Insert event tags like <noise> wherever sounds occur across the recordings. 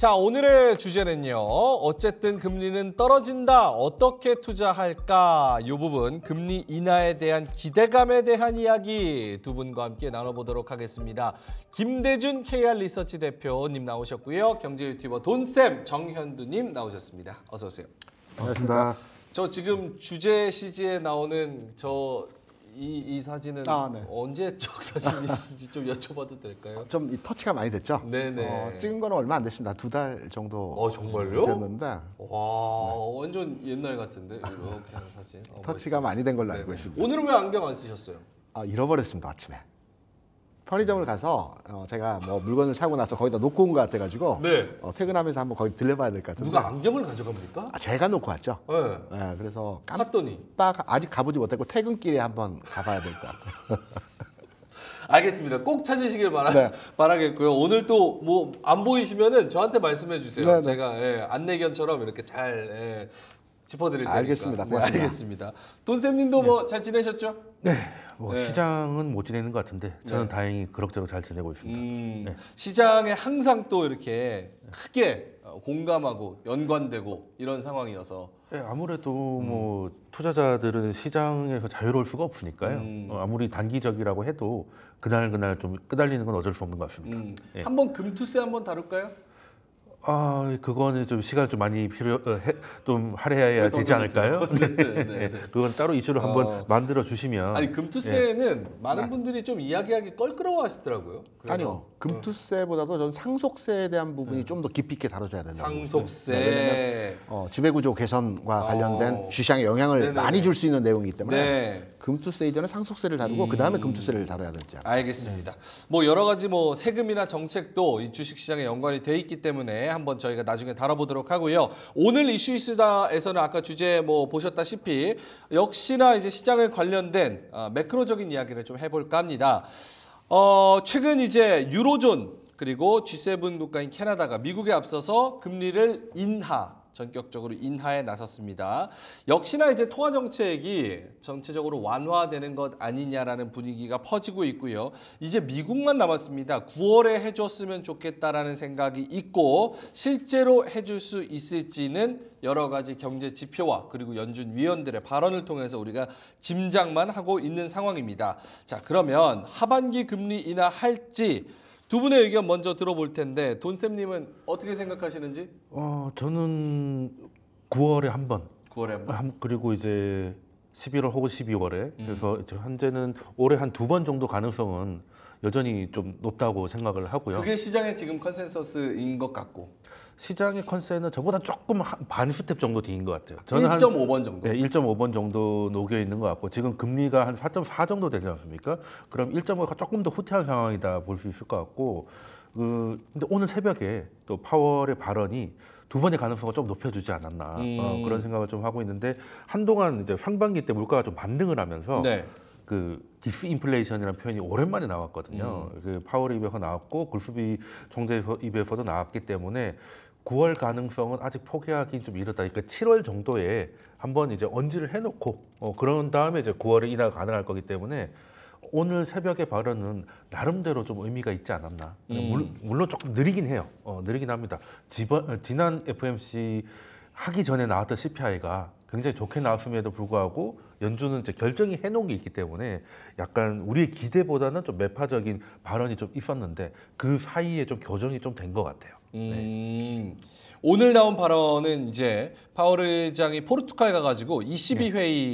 자, 오늘의 주제는요. 어쨌든 금리는 떨어진다. 어떻게 투자할까? 요 부분 금리 인하에 대한 기대감에 대한 이야기 두 분과 함께 나눠보도록 하겠습니다. 김대준 KR 리서치 대표님 나오셨고요. 경제 유튜버 돈쌤 정현두님 나오셨습니다. 어서 오세요. 반갑습니다. 저 지금 주제 시지에 나오는 저 이, 이 사진은 아, 네. 언제 적 사진이신지 좀 여쭤봐도 될까요? 좀 이 터치가 많이 됐죠? 네네. 어, 찍은 거는 얼마 안 됐습니다. 두 달 정도 어, 정말요? 됐는데 와 완전 옛날 같은데 이렇게 사진. 어, <laughs> 터치가 많이 된 걸로 알고 있습니다. 오늘은 왜 안경 안 쓰셨어요? 아, 잃어버렸습니다 아침에. 편의점을 가서 어, 제가 뭐 물건을 사고 나서 거기다 놓고 온 것 같아가지고 네. 어, 퇴근하면서 한번 거기 들려봐야 될 것 같은데 누가 안경을 가져갑니까? 아, 제가 놓고 왔죠. 네. 네, 그래서 샀더니 아직 가보지 못했고 퇴근길에 한번 가봐야 될 것 같아요. <laughs> 알겠습니다. 꼭 찾으시길 바라, 네. 바라겠고요. 오늘 또뭐안 보이시면은 저한테 말씀해 주세요. 네네. 네. 제가 예, 안내견처럼 이렇게 잘 예, 짚어드릴 테니까. 알겠습니다. 네, 고맙습니다. 알겠습니다. 돈쌤님도 뭐잘 네. 지내셨죠? 네. 뭐 네. 시장은 못 지내는 것 같은데 저는 네. 다행히 그럭저럭 잘 지내고 있습니다. 음, 시장에 항상 또 이렇게 크게 공감하고 연관되고 이런 상황이어서 네, 아무래도 음. 뭐 투자자들은 시장에서 자유로울 수가 없으니까요. 음. 어, 아무리 단기적이라고 해도 그날 그날 좀 끄달리는 건 어쩔 수 없는 것 같습니다. 음. 예. 한번 금투세 한번 다룰까요? 아, 그거는 좀 시간 좀 많이 필요, 어, 해, 좀 할애해야 되지 않을까요? 네. 네, 네, 네, 네. 그건 따로 이슈를 한번 어. 만들어 주시면. 아니 금투세는 예. 많은 네. 분들이 좀 이야기하기 껄끄러워하시더라고요. 그래서. 아니요, 금투세보다도 저는 상속세에 대한 부분이 좀 더 깊이 있게 다뤄져야 된다. 상속세. 왜냐 어, 지배구조 개선과 관련된 어. 주시장에 영향을 많이 줄 수 있는 내용이기 때문에 금투세 이전에 상속세를 다루고 음. 그 다음에 음. 금투세를 다뤄야 될지 알아요. 알겠습니다. 뭐 여러 가지 뭐 세금이나 정책도 이 주식시장에 연관이 돼 있기 때문에 한번 저희가 나중에 다뤄보도록 하고요. 오늘 이슈 이슈다에서는 아까 주제 뭐 보셨다시피 역시나 이제 시장에 관련된 어, 매크로적인 이야기를 좀 해볼까 합니다. 어, 최근 이제 유로존 그리고 G7 국가인 캐나다가 미국에 앞서서 금리를 인하 전격적으로 인하에 나섰습니다. 역시나 이제 통화 정책이 전체적으로 완화되는 것 아니냐라는 분위기가 퍼지고 있고요. 이제 미국만 남았습니다. 9월에 해줬으면 좋겠다라는 생각이 있고 실제로 해줄 수 있을지는 여러 가지 경제 지표와 그리고 연준 위원들의 발언을 통해서 우리가 짐작만 하고 있는 상황입니다. 자 그러면 하반기 금리 인하할지 두 분의 의견 먼저 들어볼 텐데 돈쌤님은 어떻게 생각하시는지? 어 저는 9월에 한 번. 9월에 한 번. 한, 그리고 이제 11월 혹은 12월에 음. 그래서 이제 현재는 올해 한 두 번 정도 가능성은 여전히 좀 높다고 생각을 하고요. 그게 시장의 지금 컨센서스인 것 같고. 시장의 컨센은 저보다 조금 한, 반 스텝 정도 뒤인 것 같아요. 저는 1.5번 정도. 네, 예, 1.5번 정도 녹여 있는 것 같고 지금 금리가 한 4.4 정도 되지 않습니까? 그럼 1.5가 조금 더 후퇴한 상황이다 볼 수 있을 것 같고 그 근데 오늘 새벽에 또 파월의 발언이 두 번의 가능성을 좀 높여주지 않았나 어, 음. 어, 그런 생각을 좀 하고 있는데 한동안 이제 상반기 때 물가가 좀 반등을 하면서 네. 그 디스 인플레이션이라는 표현이 오랜만에 나왔거든요. 음. 그 파월 입에서 나왔고 골수비 총재 입에서도 나왔기 때문에 9월 가능성은 아직 포기하기 좀 이렇다. 그러니까 7월 정도에 한번 이제 언지를 해놓고 어, 그런 다음에 이제 9월에 인하가 능할 거기 때문에 오늘 새벽의 발언은 나름대로 좀 의미가 있지 않았나. 그러니까 음. 물 물론, 조금 느리긴 해요. 어, 느리긴 합니다. 지번, 어, 지난 FMC 하기 전에 나왔던 CPI가 굉장히 좋게 나왔음에도 불구하고 연준은 이제 결정이 해놓은 게 있기 때문에 약간 우리의 기대보다는 좀 매파적인 발언이 좀 있었는데 그 사이에 좀 교정이 좀 된 것 같아요. 네. 음, 네. 오늘 나온 발언은 이제 파월 의장이 포르투갈 가가지고 22회의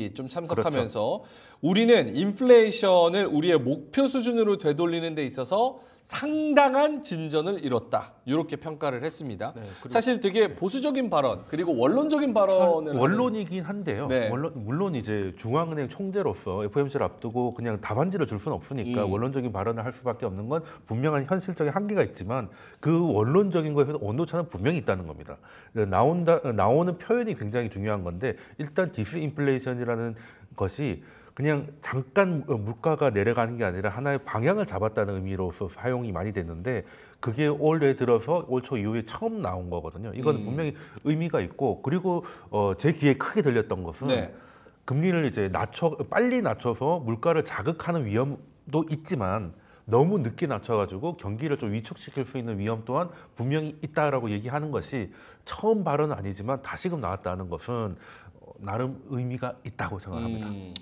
네. 좀 참석하면서 그렇죠. 우리는 인플레이션을 우리의 목표 수준으로 되돌리는 데 있어서 상당한 진전을 이뤘다. 이렇게 평가를 했습니다. 네, 사실 되게 네. 보수적인 발언 그리고 원론적인 발언을 원론이긴 한데요. 네. 원론, 물론 이제 중앙은행 총재로서 FOMC를 앞두고 그냥 답안지를 줄 수는 없으니까 음. 원론적인 발언을 할 수밖에 없는 건 분명한 현실적인 한계가 있지만 그 원론적인 거에서 온도차는 분명히 있다는 겁니다. 나온다 나오는 표현이 굉장히 중요한 건데 일단 디스 인플레이션이라는 것이 그냥 잠깐 어, 물가가 내려가는 게 아니라 하나의 방향을 잡았다는 의미로서 사용이 많이 됐는데 그게 올해 들어서 올 초 이후에 처음 나온 거거든요. 이건 음. 분명히 의미가 있고 그리고 어, 제 귀에 크게 들렸던 것은 네. 금리를 이제 낮춰 빨리 낮춰서 물가를 자극하는 위험도 있지만 너무 늦게 낮춰가지고 경기를 좀 위축시킬 수 있는 위험 또한 분명히 있다라고 얘기하는 것이 처음 발언은 아니지만 다시금 나왔다는 것은 나름 의미가 있다고 생각합니다. 음.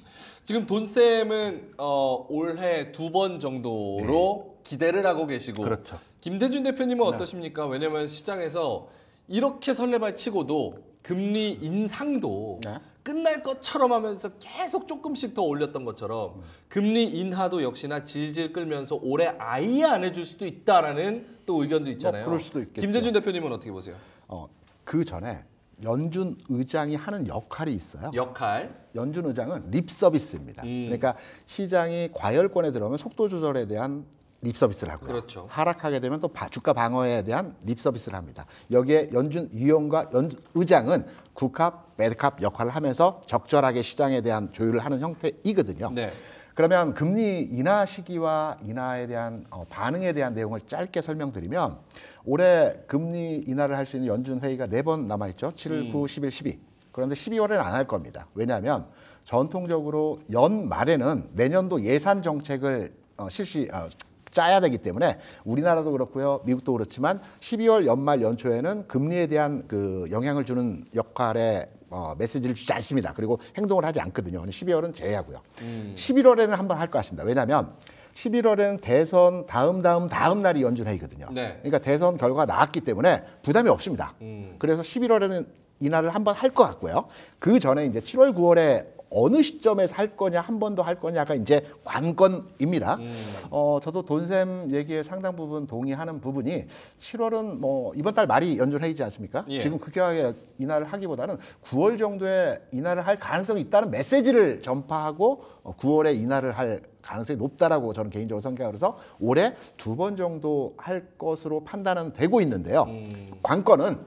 지금 돈쌤은 어, 올해 두 번 정도로 네. 기대를 하고 계시고 그렇죠. 김대준 대표님은 네. 어떠십니까? 왜냐면 시장에서 이렇게 설레발 치고도 금리 인상도 네? 끝날 것처럼 하면서 계속 조금씩 더 올렸던 것처럼 음. 금리 인하도 역시나 질질 끌면서 올해 아예 안 해줄 수도 있다라는 또 의견도 뭐 있잖아요. 뭐 그럴 수도 있겠죠. 김대준 대표님은 어떻게 보세요? 어, 그 전에 연준 의장이 하는 역할이 있어요. 역할. 연준 의장은 립 서비스입니다. 음. 그러니까 시장이 과열권에 들어오면 속도 조절에 대한 립 서비스를 하고요. 그렇죠. 하락하게 되면 또 주가 방어에 대한 립 서비스를 합니다. 여기에 연준 위원과 연 의장은 국합, 매드캅 역할을 하면서 적절하게 시장에 대한 조율을 하는 형태이거든요. 네. 그러면 금리 인하 시기와 인하에 대한 어, 반응에 대한 내용을 짧게 설명드리면 올해 금리 인하를 할 수 있는 연준 회의가 네 번 남아 있죠. 7월, 음. 9, 10일, 12. 그런데 12월에는 안 할 겁니다. 왜냐하면 전통적으로 연말에는 내년도 예산 정책을 어, 실시 어, 짜야 되기 때문에 우리나라도 그렇고요. 미국도 그렇지만 12월 연말 연초에는 금리에 대한 그 영향을 주는 역할에 어, 메시지를 주지 않습니다. 그리고 행동을 하지 않거든요. 12월은 제외하고요. 음. 11월에는 한번 할 것 같습니다. 왜냐하면 11월에는 대선 다음 다음 다음 날이 연준회의거든요. 네. 그러니까 대선 결과가 나왔기 때문에 부담이 없습니다. 음. 그래서 11월에는 이날을 한번 할 것 같고요. 그 전에 이제 7월 9월에 어느 시점에서 할 거냐 한 번 더 할 거냐가 이제 관건입니다. 음. 어 저도 돈샘 얘기에 상당 부분 동의하는 부분이 7월은 뭐 이번 달 말이 연준 회의지 않습니까? 예. 지금 급격하게 이날을 하기보다는 9월 정도에 이날을 할 가능성이 있다는 메시지를 전파하고 9월에 어, 이날을 할 가능성이 높다라고 저는 개인적으로 생각을 해서 올해 두 번 정도 할 것으로 판단은 되고 있는데요. 음. 관건은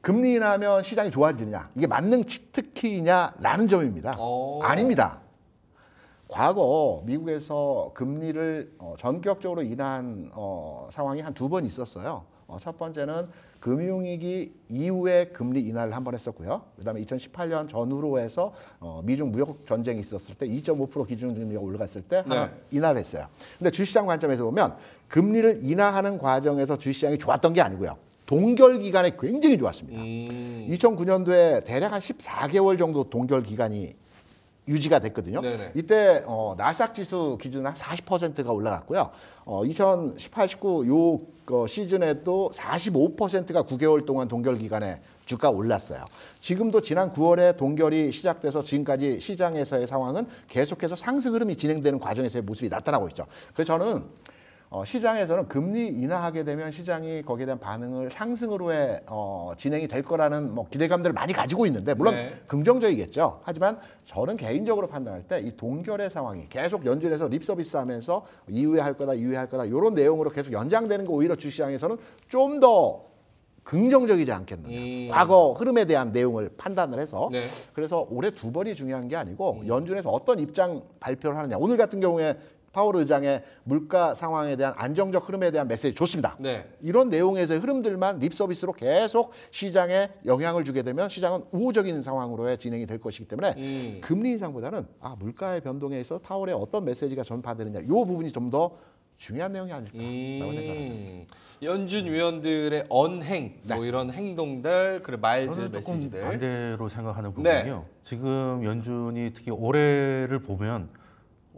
금리 인하면 시장이 좋아지느냐 이게 만능 치트키냐라는 점입니다. 오. 어. 아닙니다. 과거 미국에서 금리를 어, 전격적으로 인한 어, 상황이 한 두 번 있었어요. 어, 첫 번째는 금융위기 이후에 금리 인하를 한 번 했었고요. 그다음에 2018년 전후로 해서 어, 미중 무역 전쟁이 있었을 때 2.5% 기준금리가 올라갔을 때 네. 하 인하를 했어요. 근데 주시장 관점에서 보면 금리를 인하하는 과정에서 주시장이 좋았던 게 아니고요. 동결 기간에 굉장히 좋았습니다. 음. 2009년도에 대략 한 14개월 정도 동결 기간이 유지가 됐거든요. 네네. 이때 어, 나스닥 지수 기준 한 40%가 올라갔고요. 어, 2018, 19요 어, 시즌에도 45%가 9개월 동안 동결 기간에 주가 올랐어요. 지금도 지난 9월에 동결이 시작돼서 지금까지 시장에서의 상황은 계속해서 상승 흐름이 진행되는 과정에서의 모습이 나타나고 있죠. 그래서 저는 어, 시장에서는 금리 인하하게 되면 시장이 거기에 대한 반응을 상승으로해 어, 진행이 될 거라는 뭐 기대감들을 많이 가지고 있는데 물론 네. 긍정적이겠죠. 하지만 저는 개인적으로 판단할 때 이 동결의 상황이 계속 연준에서 립서비스 하면서 이후에 할 거다 이후에 할 거다 이런 내용으로 계속 연장되는 거 오히려 주시장에서는 좀 더 긍정적이지 않겠느냐. 음. 과거 흐름에 대한 내용을 판단을 해서 네. 그래서 올해 두 번이 중요한 게 아니고 음. 연준에서 어떤 입장 발표를 하느냐. 오늘 같은 경우에 파월 의장의 물가 상황에 대한 안정적 흐름에 대한 메시지 좋습니다. 네. 이런 내용에서의 흐름들만 립 서비스로 계속 시장에 영향을 주게 되면 시장은 우호적인 상황으로의 진행이 될 것이기 때문에 음. 금리 인상보다는 아 물가의 변동에 있어 파월의 어떤 메시지가 전파되느냐 이 부분이 좀 더 중요한 내용이 아닐까라고 음. 생각합니다. 연준 위원들의 언행, 네. 뭐 이런 행동들, 그리고 말들, 메시지들 반대로 생각하는 네. 부분이요. 네. 지금 연준이 특히 올해를 보면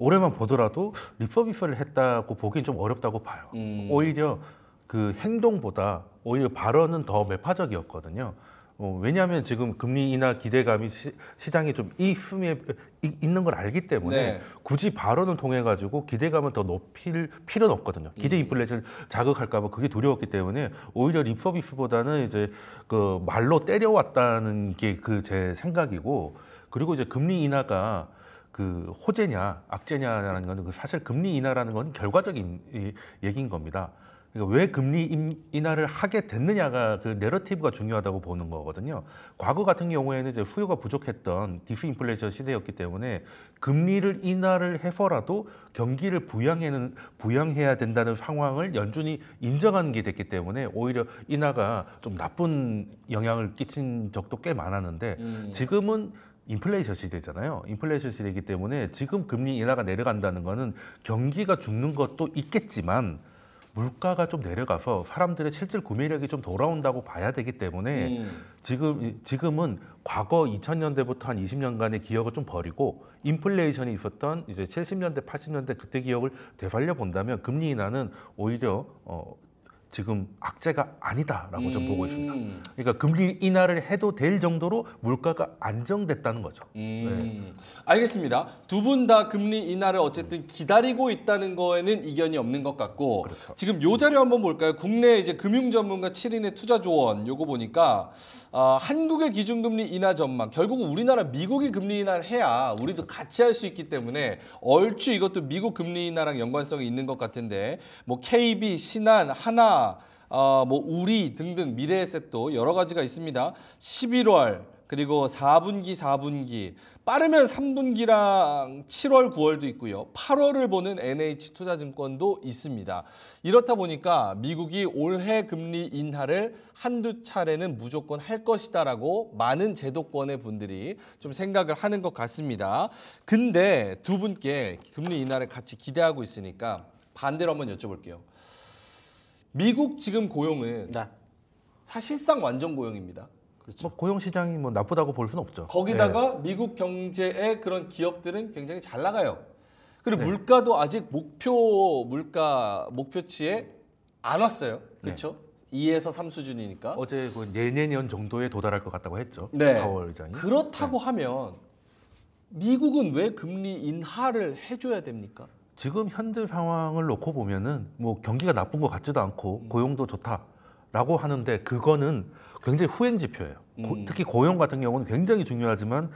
올해만 보더라도 리퍼비스를 했다고 보기엔 좀 어렵다고 봐요. 음. 오히려 그 행동보다 오히려 발언은 더 매파적이었거든요. 어, 왜냐하면 지금 금리 인하 기대감이 시, 시 장에 좀이 숨에 이, 있는 걸 알기 때문에 네. 굳이 발언을 통해 가지고 기대감을 더 높일 필요는 없거든요. 기대 음. 인플레이션을 자극할까봐 그게 두려웠기 때문에 오히려 리퍼비스보다는 이제 그 말로 때려왔다는 게 그 제 생각이고 그리고 이제 금리 인하가 그 호재냐 악재냐라는 건 그 사실 금리 인하라는 건 결과적인 얘기인 겁니다. 그러니까 왜 금리 인하를 하게 됐느냐가 그 내러티브가 중요하다고 보는 거거든요. 과거 같은 경우에는 이제 수요가 부족했던 디스 인플레이션 시대였기 때문에 금리를 인하를 해서라도 경기를 부양해는 부양해야 된다는 상황을 연준이 인정하는 게 됐기 때문에 오히려 인하가 좀 나쁜 영향을 끼친 적도 꽤 많았는데 음. 지금은 인플레이션 시대잖아요. 인플레이션 시대이기 때문에 지금 금리 인하가 내려간다는 거는 경기가 죽는 것도 있겠지만 물가가 좀 내려가서 사람들의 실질 구매력이 좀 돌아온다고 봐야 되기 때문에 음. 지금 지금은 과거 2000년대부터 한 20년간의 기억을 좀 버리고 인플레이션이 있었던 이제 70년대 80년대 그때 기억을 되살려 본다면 금리 인하는 오히려 어 지금 악재가 아니다라고 음. 좀 보고 있습니다. 음. 그러니까 금리 인하를 해도 될 정도로 물가가 안정됐다는 거죠. 음. 네. 알겠습니다. 두 분 다 금리 인하를 어쨌든 기다리고 있다는 거에는 이견이 없는 것 같고 그렇죠. 지금 요 자료 한번 볼까요? 국내 이제 금융 전문가 7인의 투자 조언 요거 보니까 어, 한국의 기준금리 인하 전망 결국 은 우리나라 미국이 금리 인하를 해야 우리도 같이 할 수 있기 때문에 얼추 이것도 미국 금리 인하랑 연관성이 있는 것 같은데 뭐 KB, 신한, 하나 어, 뭐 우리 등등 미래의 셋도 여러 가지가 있습니다. 11월 그리고 4분기, 4분기 빠르면 3분기랑 7월, 9월도 있고요. 8월을 보는 NH투자증권도 있습니다. 이렇다 보니까 미국이 올해 금리 인하를 한두 차례는 무조건 할 것이다라고 많은 제도권의 분들이 좀 생각을 하는 것 같습니다. 근데 두 분께 금리 인하를 같이 기대하고 있으니까 반대로 한번 여쭤볼게요. 미국 지금 고용은 네. 사실상 완전 고용입니다. 그렇죠. 뭐 고용 시장이 뭐 나쁘다고 볼 수는 없죠. 거기다가 네. 미국 경제의 그런 기업들은 굉장히 잘 나가요. 그리고 네. 물가도 아직 목표 물가 목표치에 안 왔어요. 네. 그렇죠? 이에서삼 수준이니까. 어제 그내년 정도에 도달할 것 같다고 했죠. 네. 파월 의장이. 그렇다고 네. 하면 미국은 왜 금리 인하를 해줘야 됩니까? 지금 현재 상황을 놓고 보면은 뭐 경기가 나쁜 것 같지도 않고 음. 고용도 좋다라고 하는데 그거는 굉장히 후행 지표예요. 고, 음. 특히 고용 같은 경우는 굉장히 중요하지만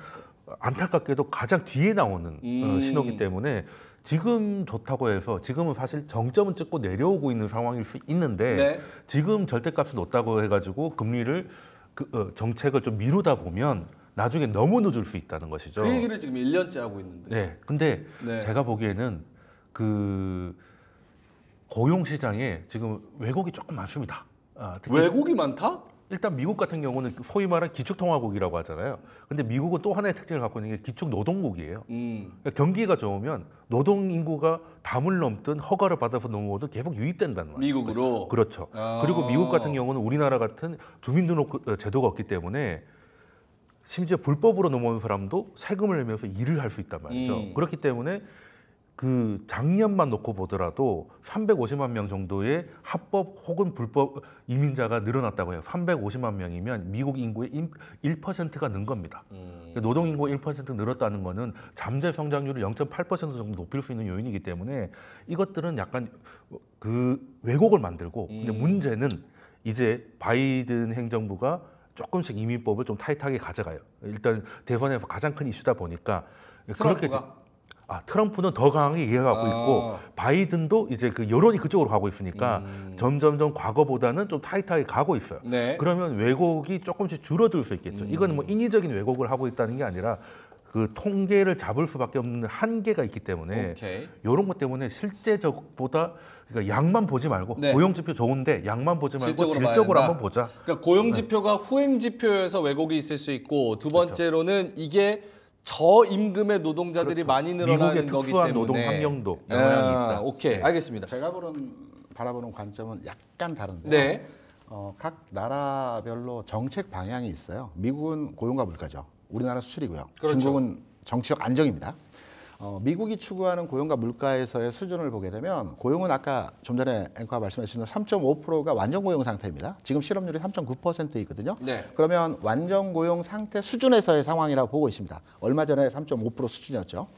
안타깝게도 가장 뒤에 나오는 어, 음. 신호기 때문에 지금 좋다고 해서 지금은 사실 정점은 찍고 내려오고 있는 상황일 수 있는데 네. 지금 절대값이 높다고 해가지고 금리를 그, 어, 정책을 좀 미루다 보면 나중에 너무 늦을 수 있다는 것이죠. 그 얘기를 지금 1년째 하고 있는데. 네. 근데 네. 제가 보기에는 그 고용 시장에 지금 왜곡이 조금 많습니다. 아, 왜곡이 많다? 일단 미국 같은 경우는 소위 말한 기축통화국이라고 하잖아요. 근데 미국은 또 하나의 특징을 갖고 있는 게 기축노동국이에요. 음. 그러니까 경기가 좋으면 노동 인구가 담을 넘든 허가를 받아서 넘어오든 계속 유입된다는 말이에요. 미국으로 그렇죠. 아. 그리고 미국 같은 경우는 우리나라 같은 주민등록 제도가 없기 때문에 심지어 불법으로 넘어온 사람도 세금을 내면서 일을 할 수 있단 말이죠. 음. 그렇기 때문에 그 작년만 놓고 보더라도 350만 명 정도의 합법 혹은 불법 이민자가 늘어났다고 해요. 350만 명이면 미국 인구의 1%가 는 겁니다. 음. 노동 인구 1% 늘었다는 거는 잠재 성장률을 0.8% 정도 높일 수 있는 요인이기 때문에 이것들은 약간 그 왜곡을 만들고 음. 근데 문제는 이제 바이든 행정부가 조금씩 이민법을 좀 타이트하게 가져가요. 일단 대선에서 가장 큰 이슈다 보니까 트럼프가? 그렇게 아, 트럼프는 더 강하게 이해하고 있고 아. 바이든도 이제 그 여론이 그쪽으로 가고 있으니까 음. 점점점 과거보다는 좀 타이트하게 가고 있어요. 네. 그러면 왜곡이 조금씩 줄어들 수 있겠죠. 뭐 음. 이거는 뭐 인위적인 왜곡을 하고 있다는 게 아니라 그 통계를 잡을 수밖에 없는 한계가 있기 때문에 오케이. 이런 것 때문에 실제적보다 그러니까 양만 보지 말고 네. 고용 지표 좋은데 양만 보지 말고 질적으로, 질적으로 한번 보자. 그러니까 고용 네. 지표가 네. 후행 지표에서 왜곡이 있을 수 있고 두 그렇죠. 번째로는 그렇죠. 이게 저임금의 노동자들이 그렇죠. 많이 늘어나는 거기 때문에 노동 환경도 네. 영향이 아, 있다. 오케이, 네. 알겠습니다. 제가 보는 바라보는 관점은 약간 다른데요. 네. 어, 각 나라별로 정책 방향이 있어요. 미국은 고용과 물가죠. 우리나라 수출이고요. 그렇죠. 중국은 정치적 안정입니다. 어, 미국이 추구하는 고용과 물가에서의 수준을 보게 되면 고용은 아까 좀 전에 앵커가 말씀해 주신 3.5%가 완전 고용 상태입니다. 지금 실업률이 3.9%이거든요. 네. 그러면 완전 고용 상태 수준에서의 상황이라고 보고 있습니다. 얼마 전에 3.5% 수준이었죠.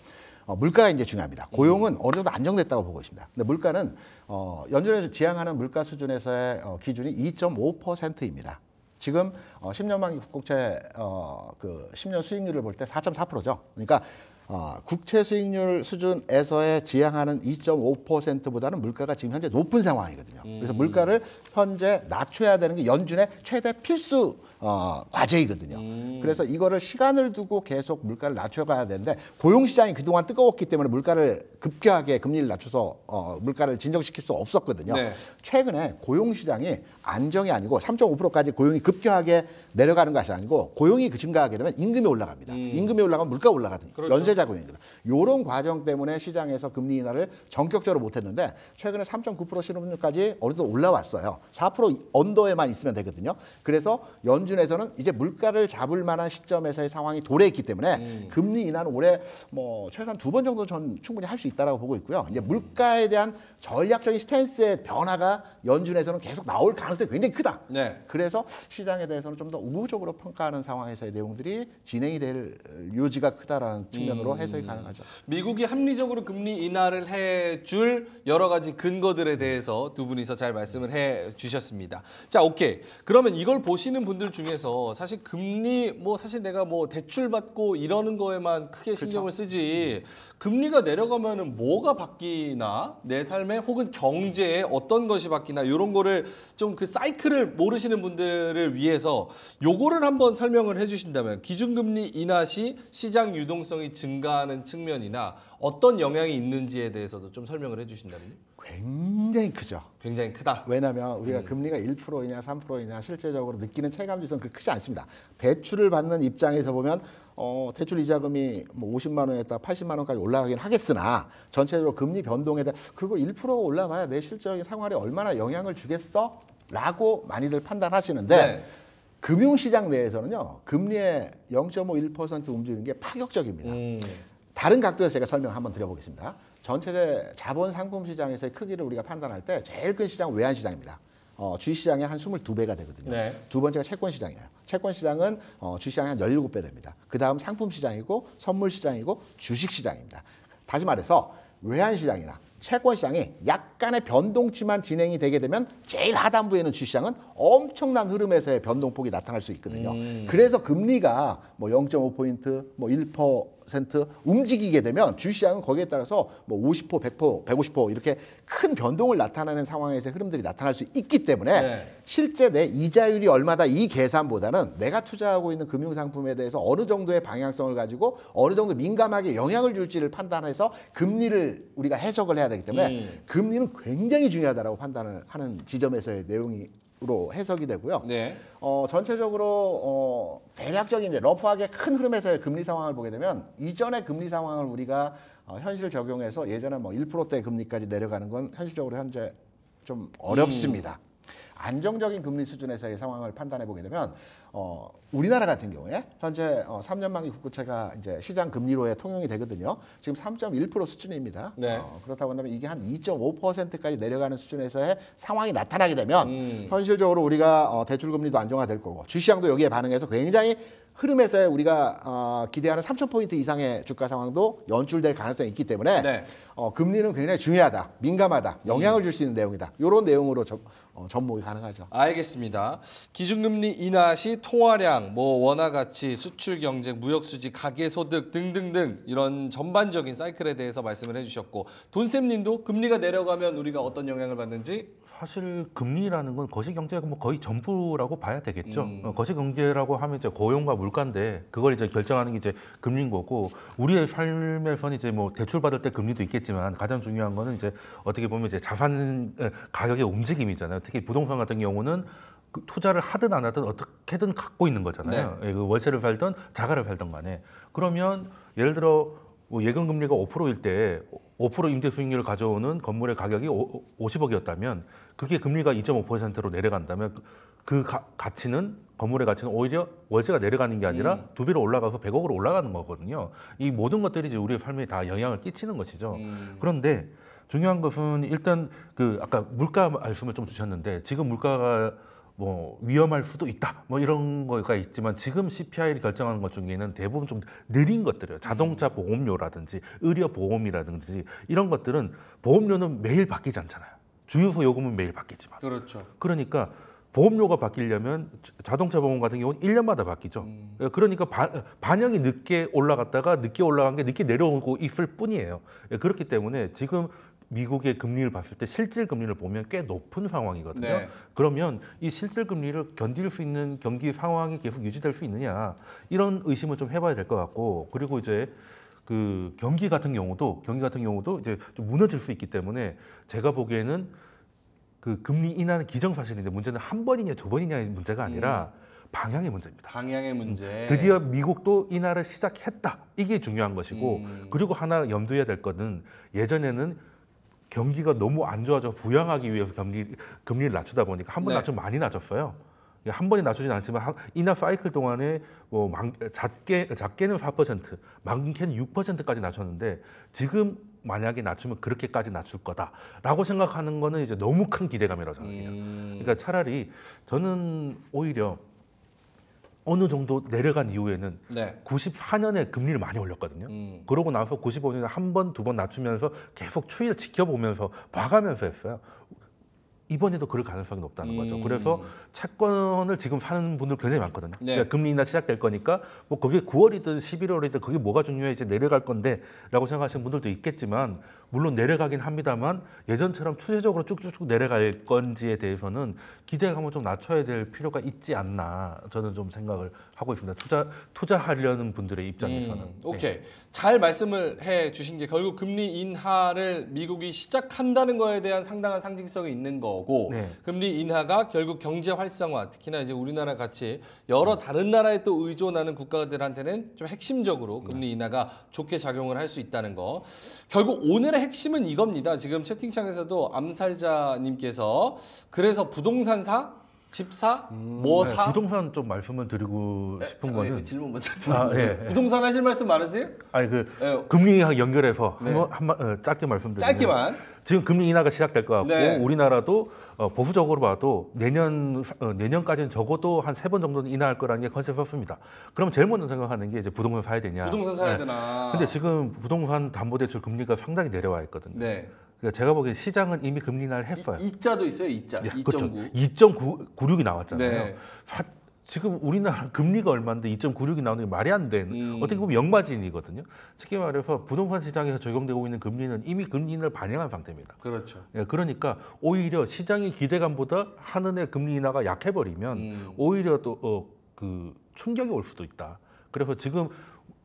어, 물가가 이제 중요합니다. 고용은 음. 어느 정도 안정됐다고 보고 있습니다. 근데 물가는 어, 연준에서 지향하는 물가 수준에서의 어, 기준이 2.5%입니다. 지금 어, 10년 만기 국공채 어, 그 10년 수익률을 볼 때 4.4%죠. 그러니까 어, 국채 수익률 수준에서의 지향하는 2.5%보다는 물가가 지금 현재 높은 상황이거든요. 음. 그래서 물가를 현재 낮춰야 되는 게 연준의 최대 필수 어, 과제이거든요. 음. 그래서 이거를 시간을 두고 계속 물가를 낮춰가야 되는데 고용시장이 그동안 뜨거웠기 때문에 물가를 급격하게 금리를 낮춰서 어, 물가를 진정시킬 수 없었거든요. 네. 최근에 고용시장이 안정이 아니고 3.5%까지 고용이 급격하게 내려가는 것이 아니고 고용이 그 증가하게 되면 임금이 올라갑니다. 음. 임금이 올라가면 물가 가 올라가든요 그렇죠. 연쇄 자 작용입니다. 이런 과정 때문에 시장에서 금리 인하를 전격적으로 못했는데 최근에 3.9% 실업률까지 어느 정도 올라왔어요. 4% 언더에만 있으면 되거든요. 그래서 연준에서는 이제 물가를 잡을 만한 시점에서의 상황이 도래했기 때문에 음. 금리 인하는 올해 뭐 최소한 두 번 정도 전 충분히 할 수있다고 보고 있고요. 이제 음. 물가에 대한 전략적인 스탠스의 변화가 연준에서는 계속 나올 가능성이 굉장히 크다. 네. 그래서 시장에 대해서는 좀더 우호적으로 평가하는 상황에서의 내용들이 진행이 될 요지가 크다라는 측면으로 음. 해석이 가능하죠. 미국이 합리적으로 금리 인하를 해줄 여러 가지 근거들에 대해서 두 분이서 잘 말씀을 해 주셨습니다. 자, 오케이. 그러면 이걸 보시는 분들 중에서 사실 금리 뭐 사실 내가 뭐 대출 받고 이러는 거에만 크게 그렇죠. 신경을 그렇죠. 쓰지 금리가 내려가면은 뭐가 바뀌나 내 삶에 혹은 경제에 어떤 것이 바뀌나 이런 거를 좀 그 사이클을 모르시는 분들을 위해서 요거를 한번 설명을 해주신다면 기준금리 인하 시 시장 유동성이 증가하는 측면이나 어떤 영향이 있는지에 대해서도 좀 설명을 해주신다면 굉장히 크죠. 굉장히 크다. 왜냐하면 우리가 음. 금리가 1%이냐 3%이냐 실제적으로 느끼는 체감지수는 그렇게 크지 않습니다. 대출을 받는 입장에서 보면 어, 대출 이자금이 뭐 50만 원에다 80만 원까지 올라가긴 하겠으나 전체적으로 금리 변동에 대한 그거 1% 올라가야 내 실적인 상황에 얼마나 영향을 주겠어? 라고 많이들 판단하시는데 네. 금융시장 내에서는요 금리의 0.51% 움직이는 게 파격적입니다. 음. 다른 각도에서 제가 설명 한번 드려보겠습니다. 전체 자본 상품 시장에서의 크기를 우리가 판단할 때 제일 큰 시장 은 외환 시장입니다. 어, 주시장의 한 22배가 되거든요. 네. 두 번째가 채권 시장이에요. 채권 시장은 어, 주시장의 한 17배 됩니다. 그 다음 상품 시장이고 선물 시장이고 주식 시장입니다. 다시 말해서 외환 시장이나 채권시장이 약간의 변동치만 진행이 되게 되면 제일 하단부에는 주시장은 엄청난 흐름에서의 변동폭이 나타날 수 있거든요. 음. 그래서 금리가 뭐 0.5포인트, 뭐 1%, 퍼센트 움직이게 되면 주시장은 거기에 따라서 뭐 오십 퍼, 백 퍼, 백오십 퍼 이렇게 큰 변동을 나타내는 상황에서 흐름들이 나타날 수 있기 때문에 네. 실제 내 이자율이 얼마다 이 계산보다는 내가 투자하고 있는 금융상품에 대해서 어느 정도의 방향성을 가지고 어느 정도 민감하게 영향을 줄지를 판단해서 금리를 우리가 해석을 해야 되기 때문에 음. 금리는 굉장히 중요하다라고 판단을 하는 지점에서의 내용이 로 해석이 되고요. 네. 어, 전체적으로 어, 대략적인 이제 러프하게 큰 흐름에서의 금리 상황을 보게 되면 이전의 금리 상황을 우리가 어, 현실 적용해서 예전에 뭐 1%대 금리까지 내려가는 건 현실적으로 현재 좀 어렵습니다. 음. 안정적인 금리 수준에서의 상황을 판단해 보게 되면 어, 우리나라 같은 경우에 현재 어, 3년 만기 국고채가 이제 시장 금리로의 통용이 되거든요. 지금 3.1% 수준입니다. 네. 어, 그렇다고 한다면 이게 한 2.5%까지 내려가는 수준에서의 상황이 나타나게 되면 음. 현실적으로 우리가 어, 대출 금리도 안정화될 거고 주시장도 여기에 반응해서 굉장히 흐름에서 우리가 어, 기대하는 3 0 0 0 포인트 이상의 주가 상황도 연출될 가능성이 있기 때문에 네. 어, 금리는 굉장히 중요하다, 민감하다, 영향을 줄 수 있는 내용이다. 이런 내용으로 저, 어, 접목이 가능하죠. 알겠습니다. 기준금리 인하 시 통화량, 뭐 원화 가치, 수출 경쟁, 무역 수지, 가계 소득 등등등 이런 전반적인 사이클에 대해서 말씀을 해주셨고 돈쌤님도 금리가 내려가면 우리가 어떤 영향을 받는지 사실 금리라는 건 거시 경제가 뭐 거의 전부라고 봐야 되겠죠. 음. 어, 거시 경제라고 하면 이제 고용과 물가인데 그걸 이제 결정하는 게 이제 금리인 거고 우리의 삶에서는 이제 뭐 대출 받을 때 금리도 있겠지만 가장 중요한 거는 이제 어떻게 보면 이제 자산 어, 가격의 움직임이잖아요. 특히 부동산 같은 경우는 그 투자를 하든 안 하든 어떻게든 갖고 있는 거잖아요. 네. 예, 그 월세를 살던 자가를 살던 간에 그러면 예를 들어 뭐 예금 금리가 5%일 때 5% 임대 수익률을 가져오는 건물의 가격이 50억이었다면 그게 금리가 2.5%로 내려간다면 그, 그 가, 가치는 건물의 가치는 오히려 월세가 내려가는 게 아니라 음. 두 배로 올라가서 100억으로 올라가는 거거든요. 이 모든 것들이 이제 우리의 삶에 다 영향을 끼치는 것이죠. 음. 그런데 중요한 것은 일단 그 아까 물가 말씀을 좀 주셨는데 지금 물가가 뭐 위험할 수도 있다 뭐 이런 거가 있지만 지금 CPI를 결정하는 것 중에는 대부분 좀 느린 것들이에요 자동차 음. 보험료라든지 의료 보험이라든지 이런 것들은 보험료는 매일 바뀌지 않잖아요 주유소 요금은 매일 바뀌지만. 그렇죠. 그러니까 보험료가 바뀌려면 자동차 보험 같은 경우는 1년마다 바뀌죠. 음. 예, 그러니까 바, 반영이 늦게 올라갔다가 늦게 올라간 게 늦게 내려오고 있을 뿐이에요. 예, 그렇기 때문에 지금 미국의 금리를 봤을 때 실질 금리를 보면 꽤 높은 상황이거든요. 네. 그러면 이 실질 금리를 견딜 수 있는 경기 상황이 계속 유지될 수 있느냐 이런 의심을 좀 해봐야 될 것 같고 그리고 이제 그 경기 같은 경우도 경기 같은 경우도 이제 좀 무너질 수 있기 때문에 제가 보기에는 그 금리 인하는 기정사실인데 문제는 한 번이냐 두 번이냐의 문제가 아니라 음. 방향의 문제입니다. 방향의 문제. 드디어 미국도 인하를 시작했다. 이게 중요한 것이고 음. 그리고 하나 염두해야 될 것은 예전에는 경기가 너무 안 좋아져 부양하기 위해서 금리 금리를 낮추다 보니까 한번 네. 낮추면 많이 낮췄어요. 한 번에 낮추진 않지만 이날 사이클 동안에 뭐 작게 작게는 4%, 많게는 6%까지 낮췄는데 지금 만약에 낮추면 그렇게까지 낮출 거다라고 생각하는 거는 이제 너무 큰 기대감이라고 생각해요. 음... 그러니까 차라리 저는 오히려 어느 정도 내려간 이후에는 네. 94년에 금리를 많이 올렸거든요. 음. 그러고 나서 95년에 한 번, 두 번 낮추면서 계속 추이를 지켜보면서 봐가면서 했어요. 이번에도 그럴 가능성이 높다는 음. 거죠. 그래서 채권을 지금 사는 분들 굉장히 많거든요. 네. 그러니까 금리 인하 시작될 거니까 뭐 그게 9월이든 11월이든 그게 뭐가 중요해 이제 내려갈 건데라고 생각하시는 분들도 있겠지만 물론 내려가긴 합니다만 예전처럼 추세적으로 쭉쭉쭉 내려갈 건지에 대해서는 기대감을 좀 낮춰야 될 필요가 있지 않나 저는 좀 생각을 하고 있습니다. 투자 투자하려는 분들의 입장에서는 음, 오케이 네. 잘 말씀을 해 주신 게 결국 금리 인하를 미국이 시작한다는 거에 대한 상당한 상징성이 있는 거고 네. 금리 인하가 결국 경제 활성화 특히나 이제 우리나라 같이 여러 다른 나라에 또 의존하는 국가들한테는 좀 핵심적으로 금리 네. 인하가 좋게 작용을 할 수 있다는 거 결국 오늘의 핵심은 이겁니다. 지금 채팅창에서도 암살자님께서 그래서 부동산사 집사 음, 뭐사 네, 부동산 좀 말씀을 드리고 네, 싶은 에, 예, 거는 질문 먼저 아, 예, 예. 부동산 하실 말씀 많으세요? 아니 그 예. 금융이랑 연결해서 네. 한번 한, 어, 한, 짧게 말씀드리면 짧게만 지금 금리 인하가 시작될 것 같고 네. 우리나라도 어, 보수적으로 봐도 내년 어, 내년까지는 적어도 한 세 번 정도는 인하할 거라는 게 컨셉이었습니다. 그럼 제일 먼저 생각하는 게 이제 부동산 사야 되냐? 부동산 사야 네. 되나? 근데 지금 부동산 담보대출 금리가 상당히 내려와 있거든요. 네. 그러니까 제가 보기엔 시장은 이미 금리 날 했어요. 이자도 있어요, 이자. 2.9. 2.96이 그렇죠. 나왔잖아요. 네. 지금 우리나라 <laughs> 금리가 얼마인데 2.96이 나오는 게 말이 안 되는 음. 어떻게 보면 역마진이거든요. 쉽게 말해서 부동산 시장에서 적용되고 있는 금리는 이미 금리를 반영한 상태입니다. 그렇죠. 예, 그러니까 오히려 시장의 기대감보다 한은의 금리 인하가 약해버리면 음. 오히려 또 어, 그 충격이 올 수도 있다. 그래서 지금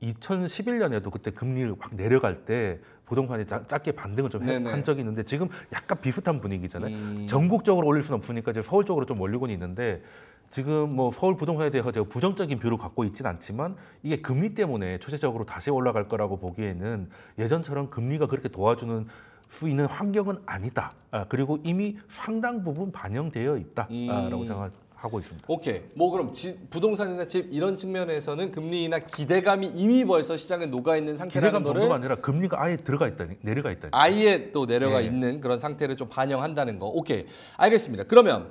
2011년에도 그때 금리를 확 내려갈 때 부동산이 짧게 반등을 좀 한 적이 있는데 지금 약간 비슷한 분위기잖아요. 음. 전국적으로 올릴 수는 없으니까 이제 서울 쪽으로 좀 올리고는 있는데 지금 뭐 서울 부동산에 대해서 제가 부정적인 뷰를 갖고 있지는 않지만 이게 금리 때문에 추세적으로 다시 올라갈 거라고 보기에는 예전처럼 금리가 그렇게 도와주는 수 있는 환경은 아니다. 아, 그리고 이미 상당 부분 반영되어 있다라고 음. 생각하고 있습니다. 오케이. 뭐 그럼 지, 부동산이나 집 이런 측면에서는 금리나 기대감이 이미 벌써 시장에 녹아 있는 상태라는 기대감 거를 정도가 아니라 금리가 아예 들어가 있다니 내려가 있다니. 아예 또 내려가 네. 있는 그런 상태를 좀 반영한다는 거. 오케이. 알겠습니다. 그러면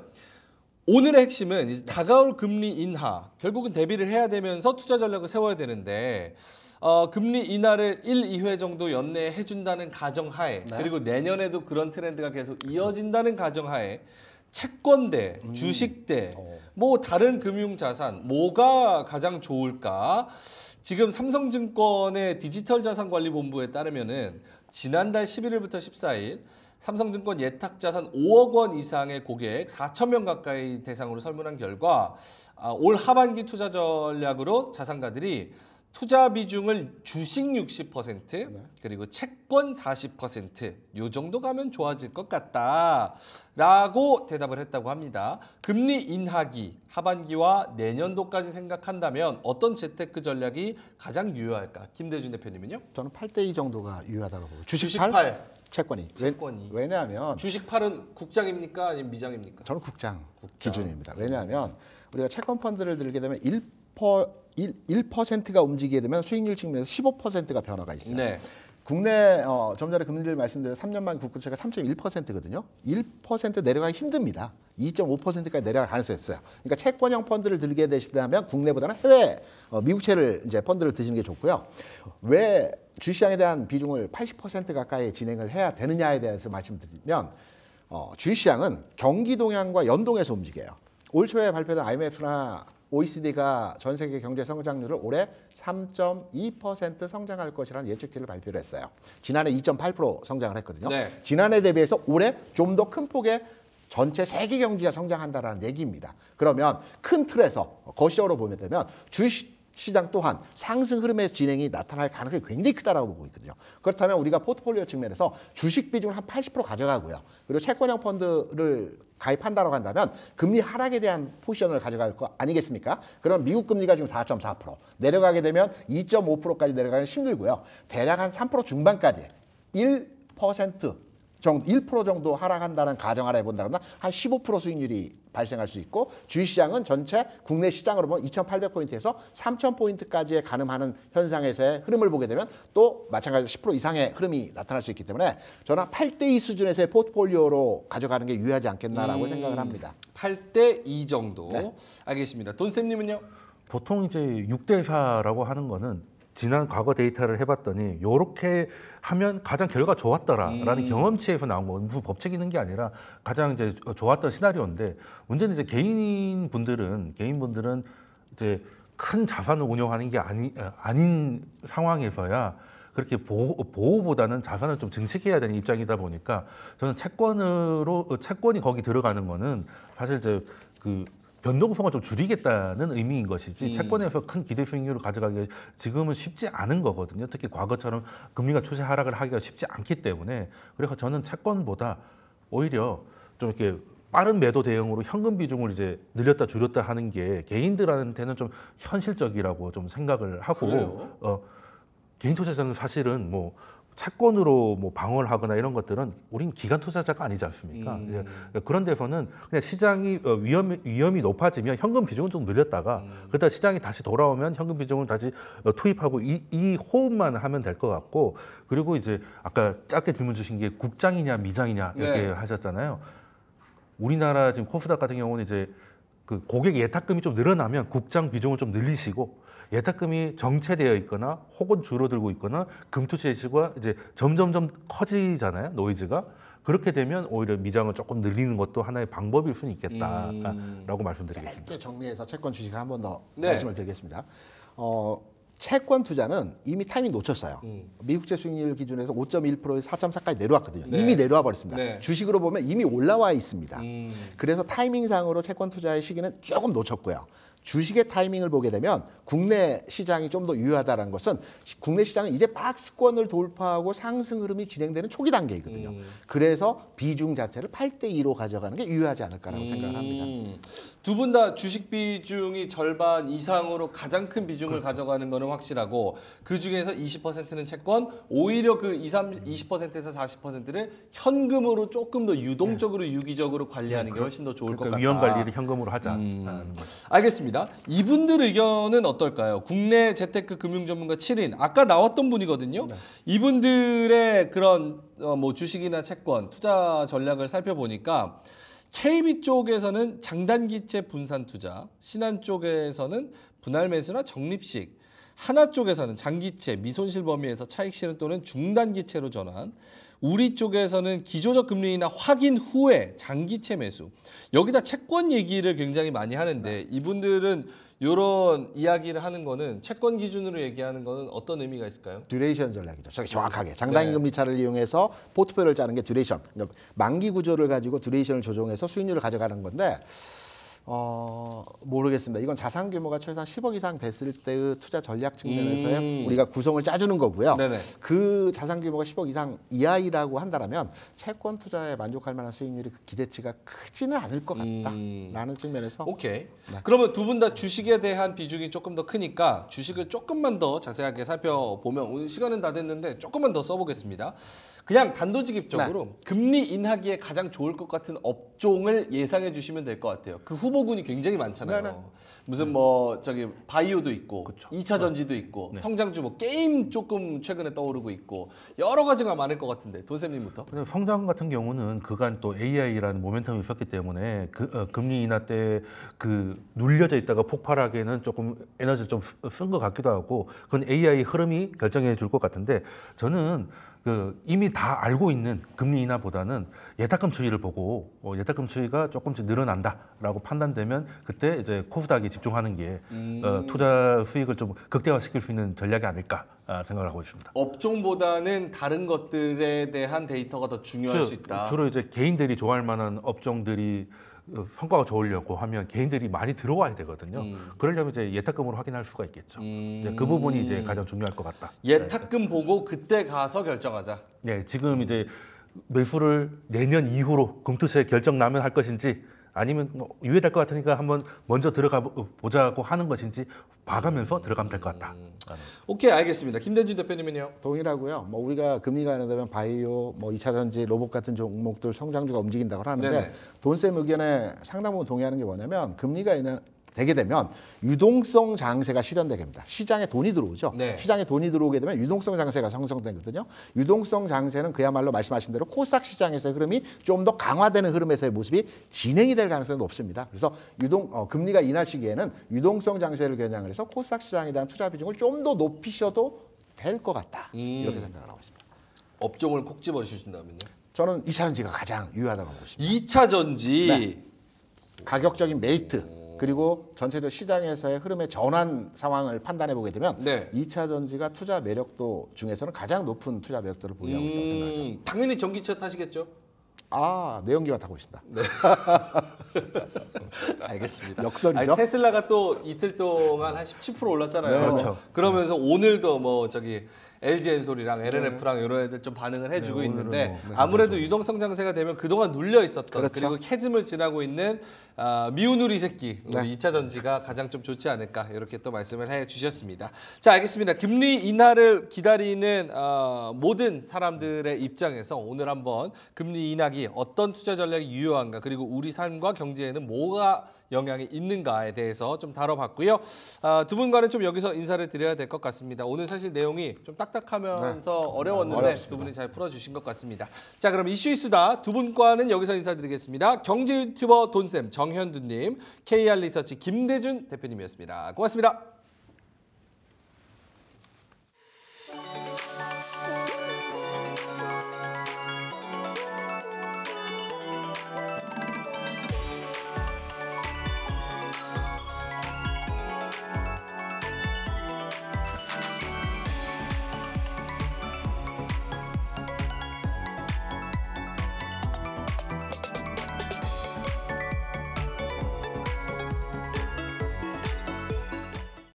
오늘의 핵심은 이제 다가올 금리 인하 결국은 대비를 해야 되면서 투자 전략을 세워야 되는데 어, 금리 인하를 1, 2회 정도 연내 해준다는 가정하에 네. 그리고 내년에도 그런 트렌드가 계속 이어진다는 가정하에 채권대, 음. 주식대, 어. 뭐 다른 금융자산 뭐가 가장 좋을까? 지금 삼성증권의 디지털 자산관리본부에 따르면은 지난달 11일부터 14일 삼성증권 예탁자산 5억 원 이상의 고객 4천 명 가까이 대상으로 설문한 결과 아, 올 하반기 투자 전략으로 자산가들이 투자 비중을 주식 60% 네. 그리고 채권 40%요 정도 가면 좋아질 것 같다라고 대답을 했다고 합니다. 금리 인하기 하반기와 내년도까지 생각한다면 어떤 재테크 전략이 가장 유효할까? 김대준 대표님은요? 저는 8대2 정도가 유효하다고 보고 주식, 주식 8, 8 채권이. 채권이. 왜, 냐하면 주식 팔은 국장입니까 아니면 미장입니까? 저는 국장, 국장. 기준입니다. 왜냐하면 우리가 채권 펀드를 들게 되면 1%, 퍼 1%가 퍼센트 움직이게 되면 수익률 측면에서 15%가 퍼센트 변화가 있어요. 네. 국내 어, 좀 전에 금리를 말씀드린 3년만 국고채가 3.1%거든요. 1% 내려가기 힘듭니다. 2.5%까지 내려갈 가능성이 있어요. 그러니까 채권형 펀드를 들게 되시다면 국내보다는 해외 어, 미국채를 이제 펀드를 드시는 게 좋고요. 왜 주시장에 대한 비중을 80% 가까이 진행을 해야 되느냐에 대해서 말씀드리면 어, 주시장은 경기 동향과 연동해서 움직여요. 올 초에 발표된 IMF나 OECD가 전 세계 경제 성장률을 올해 3.2% 성장할 것이라는 예측치를 발표를 했어요. 지난해 2.8% 성장을 했거든요. 네. 지난해 대비해서 올해 좀 더 큰 폭의 전체 세계 경기가 성장한다라는 얘기입니다. 그러면 큰 틀에서 거시어로 보면 되면 주식 시장 또한 상승 흐름의 진행이 나타날 가능성이 굉장히 크다라고 보고 있거든요. 그렇다면 우리가 포트폴리오 측면에서 주식 비중을 한 80% 가져가고요. 그리고 채권형 펀드를 가입한다고 라 한다면 금리 하락에 대한 포지션을 가져갈 거 아니겠습니까? 그럼 미국 금리가 지금 4.4% 내려가게 되면 2.5%까지 내려가기 힘들고요. 대략 한 3% 중반까지 1% 정도 1% 정도 하락한다는 가정하라 해본다면 한 15% 수익률이 발생할 수 있고 주식시장은 전체 국내 시장으로 보면 2,800포인트에서 3,000포인트까지의 가늠하는 현상에서의 흐름을 보게 되면 또 마찬가지로 10% 이상의 흐름이 나타날 수 있기 때문에 저는 8대2 수준에서의 포트폴리오로 가져가는 게 유리하지 않겠나라고 음, 생각을 합니다. 8대2 정도 네. 알겠습니다. 돈쌤님은요? 보통 이제 6대 4라고 하는 거는 지난 과거 데이터를 해봤더니 이렇게 하면 가장 결과 좋았더라라는 음. 경험치에서 나온 거 무슨 뭐 법칙이는 게 아니라 가장 이제 좋았던 시나리오인데 문제는 이제 개인 분들은 개인 분들은 이제 큰 자산을 운영하는 게 아니 아닌 상황에서야 그렇게 보호, 보다는 자산을 좀 증식해야 되는 입장이다 보니까 저는 채권으로 채권이 거기 들어가는 거는 사실 이제 그 변동성을 좀 줄이겠다는 의미인 것이지 음. 채권에서 큰 기대 수익률을 가져가기 지금은 쉽지 않은 거거든요. 특히 과거처럼 금리가 추세 하락을 하기가 쉽지 않기 때문에 그래서 저는 채권보다 오히려 좀 이렇게 빠른 매도 대응으로 현금 비중을 이제 늘렸다 줄였다 하는 게 개인들한테는 좀 현실적이라고 좀 생각을 하고 그래요? 어 개인 투자자는 사실은 뭐 채권으로 뭐 방어를 하거나 이런 것들은 우린 기관 투자자가 아니지 않습니까? 음. 예. 그러니까 그런 데서는 그냥 시장이 어, 위험, 위험이 높아지면 현금 비중을좀 늘렸다가 음. 그다 시장이 다시 돌아오면 현금 비중을 다시 어, 투입하고 이, 이 호흡만 하면 될 것 같고 그리고 이제 아까 짧게 질문 주신 게 국장이냐 미장이냐 네. 이렇게 네. 하셨잖아요. 우리나라 지금 코스닥 같은 경우는 이제 그 고객 예탁금이 좀 늘어나면 국장 비중을 좀 늘리시고 예탁금이 정체되어 있거나 혹은 줄어들고 있거나 금투 제시가 이제 점점점 커지잖아요. 노이즈가. 그렇게 되면 오히려 미장을 조금 늘리는 것도 하나의 방법일 수는 있겠다라고 음. 말씀드리겠습니다. 짧게 정리해서 채권 주식을 한 번더 네. 말씀을 드리겠습니다. 어, 채권 투자는 이미 타이밍 놓쳤어요. 음. 미국채 수익률 기준에서 5.1%에서 4.4까지 내려왔거든요. 네. 이미 내려와 버렸습니다. 네. 주식으로 보면 이미 올라와 있습니다. 음. 그래서 타이밍상으로 채권 투자의 시기는 조금 놓쳤고요. 주식의 타이밍을 보게 되면 국내 시장이 좀 더 유효하다는 것은 국내 시장은 이제 박스권을 돌파하고 상승 흐름이 진행되는 초기 단계이거든요. 음. 그래서 비중 자체를 8대 2로 가져가는 게 유효하지 않을까라고 음. 생각을 합니다. 두 분 다 주식 비중이 절반 이상으로 가장 큰 비중을 그렇죠. 가져가는 것은 확실하고 그 중에서 20%는 채권, 오히려 그 20, 20%에서 40%를 현금으로 조금 더 유동적으로 네. 유기적으로 관리하는 네. 게 훨씬 더 좋을 그렇죠. 그러니까 것 같다. 위험 관리를 현금으로 하자. 음. 음. 알겠습니다. 있니다 이분들 의견은 어떨까요? 국내 재테크 금융 전문가 7인 아까 나왔던 분이거든요. 네. 이분들의 그런 어, 뭐 주식이나 채권 투자 전략을 살펴보니까 KB 쪽에서는 장단기채 분산 투자, 신한 쪽에서는 분할 매수나 적립식, 하나 쪽에서는 장기채 미손실 범위에서 차익 실현 또는 중단기채로 전환, 우리 쪽에서는 기조적 금리나 확인 후에 장기채 매수. 여기다 채권 얘기를 굉장히 많이 하는데 네. 이분들은 이런 이야기를 하는 거는 채권 기준으로 얘기하는 거는 어떤 의미가 있을까요? 듀레이션 전략이죠. 저기 정확하게 네. 장단기 네. 금리 차를 이용해서 포트폴리오를 짜는 게 듀레이션. 그러니까 만기 구조를 가지고 듀레이션을 조정해서 수익률을 가져가는 건데 어, 모르겠습니다. 이건 자산 규모가 최소한 10억 이상 됐을 때의 투자 전략 측면에서요. 음. 우리가 구성을 짜주는 거고요. 네네. 그 자산 규모가 10억 이상 이하이라고 한다면 채권 투자에 만족할 만한 수익률이 그 기대치가 크지는 않을 것 음. 같다라는 음. 측면에서 오케이. 네. 그러면 두 분 다 주식에 대한 비중이 조금 더 크니까 주식을 조금만 더 자세하게 살펴보면 오늘 시간은 다 됐는데 조금만 더 써보겠습니다. 그냥 단도직 입적으로 네. 금리 인하기에 가장 좋을 것 같은 업종을 예상해 주시면 될 것 같아요. 그 후보군이 굉장히 많잖아요. 네네. 네. 무슨 네. 뭐 저기 바이오도 있고 이차 전지도 있고 네. 네. 성장주 뭐 게임 조금 최근에 떠오르고 있고 여러 가지가 많을 것 같은데 돈쌤님부터. 성장 같은 경우는 그간 또 AI라는 모멘텀이 있었기 때문에 그, 어, 금리 인하 때 그 눌려져 있다가 폭발하기에는 조금 에너지를 좀쓴 것 같기도 하고 그건 AI 흐름이 결정해 줄 것 같은데 저는 그 이미 다 알고 있는 금리 인하보다는 예탁금 추이를 보고 어, 예탁금 추이가 조금씩 늘어난다라고 판단되면 그때 이제 코스닥에 집중하는 게 어, 음. 어, 투자 수익을 좀 극대화시킬 수 있는 전략이 아닐까 아, 생각을 하고 있습니다. 업종보다는 다른 것들에 대한 데이터가 더 중요할 저, 수 있다. 주로 이제 개인들이 좋아할 만한 업종들이 성과가 좋으려고 하면 개인들이 많이 들어와야 되거든요. 음. 그러려면 이제 예탁금으로 확인할 수가 있겠죠. 음. 이제 그 부분이 이제 가장 중요할 것 같다. 예탁금 네. 보고 그때 가서 결정하자. 네, 지금 이제 매수를 내년 이후로 금투세 결정 나면 할 것인지 아니면 뭐 유예될 것 같으니까 한번 먼저 들어가 보자고 하는 것인지 봐가면서 음. 들어가면 될 것 같다. 음, 오케이 알겠습니다. 김대준 대표님은요? 동일하고요. 뭐 우리가 금리가 안되면 바이오, 뭐 2차전지, 로봇 같은 종목들 성장주가 움직인다고 하는데 네네. 돈쌤 의견에 상당 부분 동의하는 게 뭐냐면 금리가 되게 되면 유동성 장세가 실현되게 됩니다. 시장에 돈이 들어오죠. 네. 시장에 돈이 들어오게 되면 유동성 장세가 형성되거든요. 유동성 장세는 그야말로 말씀하신 대로 코스닥 시장에서의 흐름이 좀 더 강화되는 흐름에서의 모습이 진행이 될 가능성이 높습니다. 그래서 유동 어, 금리가 인하 시기에는 유동성 장세를 겨냥을 해서 코스닥 시장에 대한 투자 비중을 좀 더 높이셔도 될 것 같다. 음. 이렇게 생각을 하고 있습니다. 업종을 콕 집어 주신다면요? 저는 이차 전지가 가장 유효하다고 보고 있습니다. 2차 전지 네. 가격적인 메이트 그리고 전체적 시장에서의 흐름의 전환 상황을 판단해 보게 되면 네. 2차 전지가 투자 매력도 중에서는 가장 높은 투자 매력도를 보유하고 있다고 생각합죠 음, 당연히 전기차 타시겠죠? 아, 내연기관 타고 있습니다. 네. <laughs> 알겠습니다. 역설이죠. 아니, 테슬라가 또 이틀 동안 한 17% 올랐잖아요. 네, 그렇죠. 그렇죠. 그러면서 네. 오늘도 뭐 저기 LG 엔솔이랑 LNF랑 네. 이런 애들 좀 반응을 해주고 네, 있는데 뭐, 네, 아무래도 그렇죠. 유동성 장세가 되면 그동안 눌려 있었던 그렇죠. 그리고 캐즘을 지나고 있는 아, 미운 우리 새끼 우리 2차 전지가 가장 좀 좋지 않을까 이렇게 또 말씀을 해주셨습니다. 자 알겠습니다. 금리 인하를 기다리는 어, 모든 사람들의 입장에서 오늘 한번 금리 인하기 어떤 투자 전략이 유효한가 그리고 우리 삶과 경제에는 뭐가 영향이 있는가에 대해서 좀 다뤄봤고요. 아, 두 분과는 좀 여기서 인사를 드려야 될 것 같습니다. 오늘 사실 내용이 좀 딱딱하면서 네. 어려웠는데 어렵습니다. 두 분이 잘 풀어주신 것 같습니다. 자 그럼 이슈 이슈다 두 분과는 여기서 인사드리겠습니다. 경제 유튜버 돈쌤 정현두님, KR 리서치 김대준 대표님이었습니다. 고맙습니다.